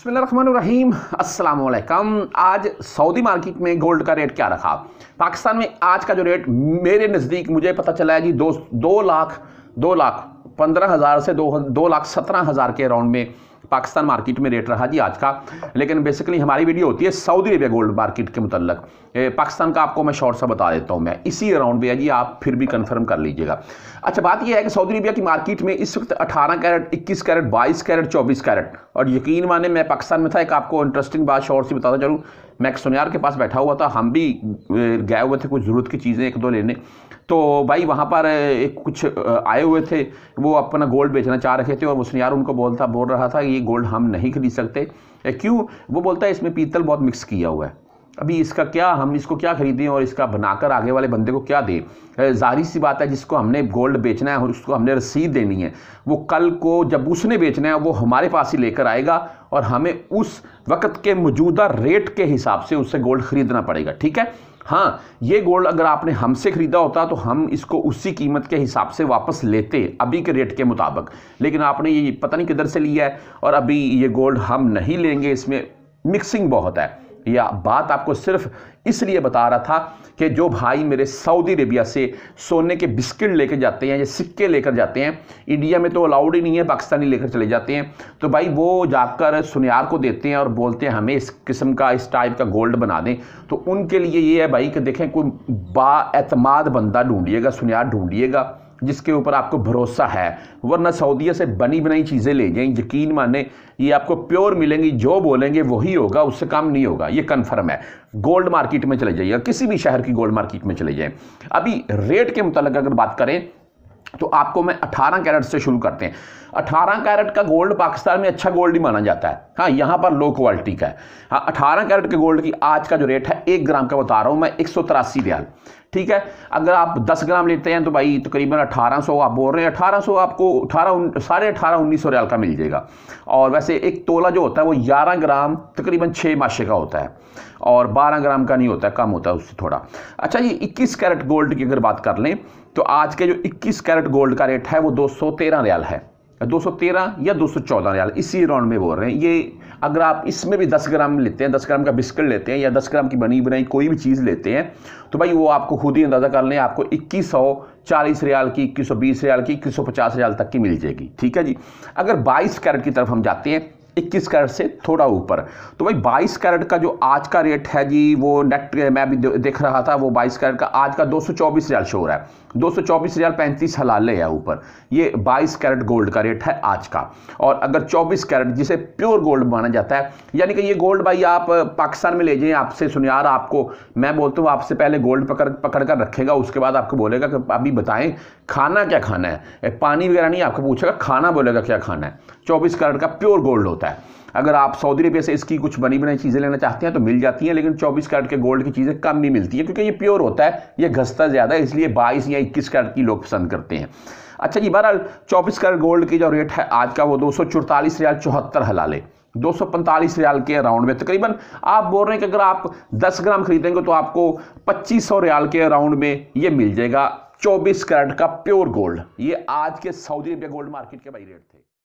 अस्सलाम वालेकुम आज सऊदी मार्केट में गोल्ड का रेट क्या रखा पाकिस्तान में आज का जो रेट मेरे नज़दीक मुझे पता चला है जी दो दो लाख दो लाख पंद्रह हज़ार से दो दो लाख सत्रह हज़ार के अराउंड में पाकिस्तान मार्केट में रेट रहा जी आज का लेकिन बेसिकली हमारी वीडियो होती है सऊदी अरबिया गोल्ड मार्केट के मतलब पाकिस्तान का आपको मैं शॉर्ट सा बता देता हूँ मैं इसी अराउंड में है जी आप फिर भी कंफर्म कर लीजिएगा अच्छा बात यह है कि सऊदी अरबिया की मार्केट में इस वक्त अठारह कैरेट इक्कीस कैरेट बाईस कैरेट चौबीस कैरेट और यकीन माने मैं पाकिस्तान में था एक आपको इंटरेस्टिंग बात शोर सी बताता चलूँ मैं एक सुनियार के पास बैठा हुआ था हम भी गए हुए थे कुछ ज़रूरत की चीज़ें एक दो लेने तो भाई वहाँ पर एक कुछ आए हुए थे वो अपना गोल्ड बेचना चाह रहे थे और वो सुनियार उनको बोलता बोल रहा था ये गोल्ड हम नहीं खरीद सकते क्यों वो बोलता है इसमें पीतल बहुत मिक्स किया हुआ है अभी इसका क्या हम इसको क्या खरीदें और इसका बनाकर आगे वाले बंदे को क्या दें जाहिर सी बात है जिसको हमने गोल्ड बेचना है और उसको हमने रसीद देनी है वो कल को जब उसने बेचना है वो हमारे पास ही लेकर आएगा और हमें उस वक्त के मौजूदा रेट के हिसाब से उससे गोल्ड खरीदना पड़ेगा ठीक है हाँ ये गोल्ड अगर आपने हमसे ख़रीदा होता तो हम इसको उसी कीमत के हिसाब से वापस लेते अभी के रेट के मुताबिक लेकिन आपने ये पता नहीं किधर से लिया है और अभी ये गोल्ड हम नहीं लेंगे इसमें मिक्सिंग बहुत है या बात आपको सिर्फ इसलिए बता रहा था कि जो भाई मेरे सऊदी अरेबिया से सोने के बिस्किट लेकर जाते हैं या सिक्के लेकर जाते हैं इंडिया में तो अलाउड ही नहीं है पाकिस्तानी लेकर चले जाते हैं तो भाई वो जाकर सुनियार को देते हैं और बोलते हैं हमें इस किस्म का इस टाइप का गोल्ड बना दें तो उनके लिए ये है भाई कि देखें कोई बातमाद बंदा ढूंढिएगा सुनियार ढूंढिएगा जिसके ऊपर आपको भरोसा है वरना सऊदीया से बनी बनाई चीज़ें ले जाएं यकीन माने ये आपको प्योर मिलेंगी जो बोलेंगे वही होगा उससे काम नहीं होगा ये कन्फर्म है गोल्ड मार्केट में चले जाइए किसी भी शहर की गोल्ड मार्केट में चले जाएं अभी रेट के मुतल अगर बात करें तो आपको मैं अठारह कैरेट से शुरू करते हैं अठारह कैरेट का गोल्ड पाकिस्तान में अच्छा गोल्ड ही माना जाता है हाँ यहाँ पर लो क्वालिटी का है हाँ अठारह कैरेट के गोल्ड की आज का जो रेट है एक ग्राम का बता रहा हूँ मैं एक सौ तिरासी रियाल ठीक है अगर आप दस ग्राम लेते हैं तो भाई तकरीबन तो सौ आप बोल रहे हैं अठारह सौ आपको अठारह साढ़े अठारह उन्नीस सौ रियाल का मिल जाएगा और वैसे एक तोला जो होता है वो ग्यारह ग्राम तकरीबन छः माशे का होता है और बारह ग्राम का नहीं होता है कम होता है उससे थोड़ा अच्छा ये इक्कीस कैरेट गोल्ड की अगर बात कर लें तो आज के जो 21 कैरेट गोल्ड का रेट है वो 213 रियाल है 213 या 214 रियाल इसी राउंड में बोल रहे हैं ये अगर आप इसमें भी 10 ग्राम लेते हैं 10 ग्राम का बिस्किट लेते हैं या 10 ग्राम की बनी बनाई कोई भी चीज़ लेते हैं तो भाई वो आपको खुद ही अंदाज़ा कर लें आपको इक्कीस चालीस रियाल की बीस रियाल की पचास रियाल तक की मिल जाएगी ठीक है जी अगर बाईस कैरेट की तरफ हम जाते हैं इक्कीस कैरेट से थोड़ा ऊपर तो भाई बाईस कैरेट का जो आज का रेट है जी वो नेट मैं भी देख रहा था वो बाईस कैरेट का आज का दो सौ चौबीस रियाल शो रहा है दो सौ चौबीस रियाल पैंतीस हलाले है ऊपर ये बाईस कैरेट गोल्ड का रेट है आज का और अगर चौबीस कैरेट जिसे प्योर गोल्ड माना जाता है यानी कि ये गोल्ड भाई आप पाकिस्तान में ले जाए आपसे सुनियार आपको मैं बोलता हूँ आपसे पहले गोल्ड पकड़ पकड़ कर रखेगा उसके बाद आपको बोलेगा कि अभी बताएं खाना क्या खाना है पानी वगैरह नहीं आपको पूछेगा खाना बोलेगा क्या खाना है चौबीस कैरेट का प्योर गोल्ड होता है सकता है अगर आप सऊदी अरबिया से इसकी कुछ बनी बनाई चीज़ें लेना चाहते हैं तो मिल जाती हैं लेकिन 24 कैरेट के गोल्ड की चीज़ें कम नहीं मिलती हैं क्योंकि ये प्योर होता है ये घसता ज़्यादा इसलिए 22 या 21 कैरेट की लोग पसंद करते हैं अच्छा जी बहरहाल चौबीस कैरेट गोल्ड की जो रेट है आज का वो दो रियाल चौहत्तर हलाले दो रियाल के अराउंड में तकरीबन आप बोल रहे हैं कि अगर आप दस ग्राम खरीदेंगे तो आपको पच्चीस रियाल के अराउंड में ये मिल जाएगा चौबीस कैरेट का प्योर गोल्ड ये आज के सऊदी अरबिया गोल्ड मार्केट के भाई रेट थे